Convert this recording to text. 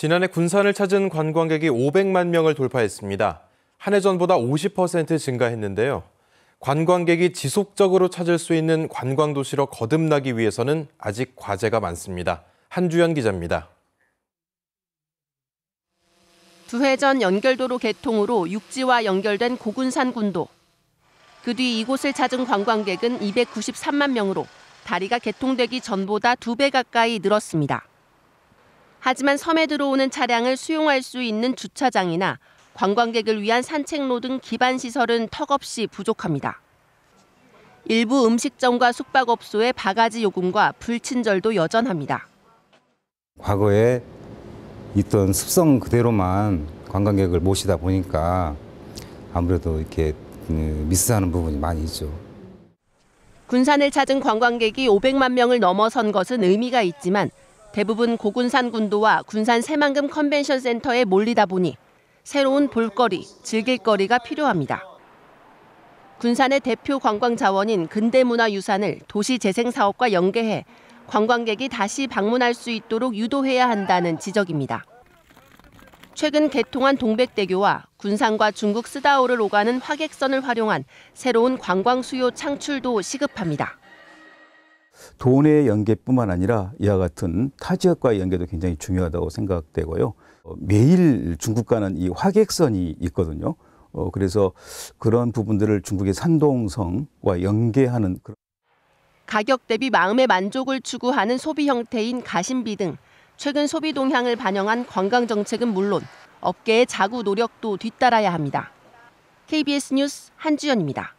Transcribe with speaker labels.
Speaker 1: 지난해 군산을 찾은 관광객이 500만 명을 돌파했습니다. 한 해 전보다 50% 증가했는데요. 관광객이 지속적으로 찾을 수 있는 관광도시로 거듭나기 위해서는 아직 과제가 많습니다. 한주연 기자입니다.
Speaker 2: 두 해 전 연결도로 개통으로 육지와 연결된 고군산군도. 그 뒤 이곳을 찾은 관광객은 293만 명으로 다리가 개통되기 전보다 두 배 가까이 늘었습니다. 하지만 섬에 들어오는 차량을 수용할 수 있는 주차장이나 관광객을 위한 산책로 등 기반 시설은 턱없이 부족합니다. 일부 음식점과 숙박업소의 바가지 요금과 불친절도 여전합니다.
Speaker 3: 과거에 있던 습성 그대로만 관광객을 모시다 보니까 아무래도 이렇게 음, 미스하는 부분이 많이 있죠.
Speaker 2: 군산을 찾은 관광객이 500만 명을 넘어선 것은 의미가 있지만 대부분 고군산 군도와 군산 새만금 컨벤션 센터에 몰리다 보니 새로운 볼거리, 즐길거리가 필요합니다. 군산의 대표 관광 자원인 근대문화유산을 도시재생사업과 연계해 관광객이 다시 방문할 수 있도록 유도해야 한다는 지적입니다. 최근 개통한 동백대교와 군산과 중국 쓰다오를 오가는 화객선을 활용한 새로운 관광 수요 창출도 시급합니다.
Speaker 4: 도내 연계뿐만 아니라 이와 같은 타 지역과의 연계도 굉장히 중요하다고 생각되고요. 어, 매일 중국 가는 이 화객선이 있거든요. 어, 그래서 그런 부분들을 중국의 산동성과 연계하는 그런
Speaker 2: 가격 대비 마음의 만족을 추구하는 소비 형태인 가심비 등 최근 소비 동향을 반영한 관광 정책은 물론 업계의 자구 노력도 뒤따라야 합니다. KBS 뉴스 한주연입니다.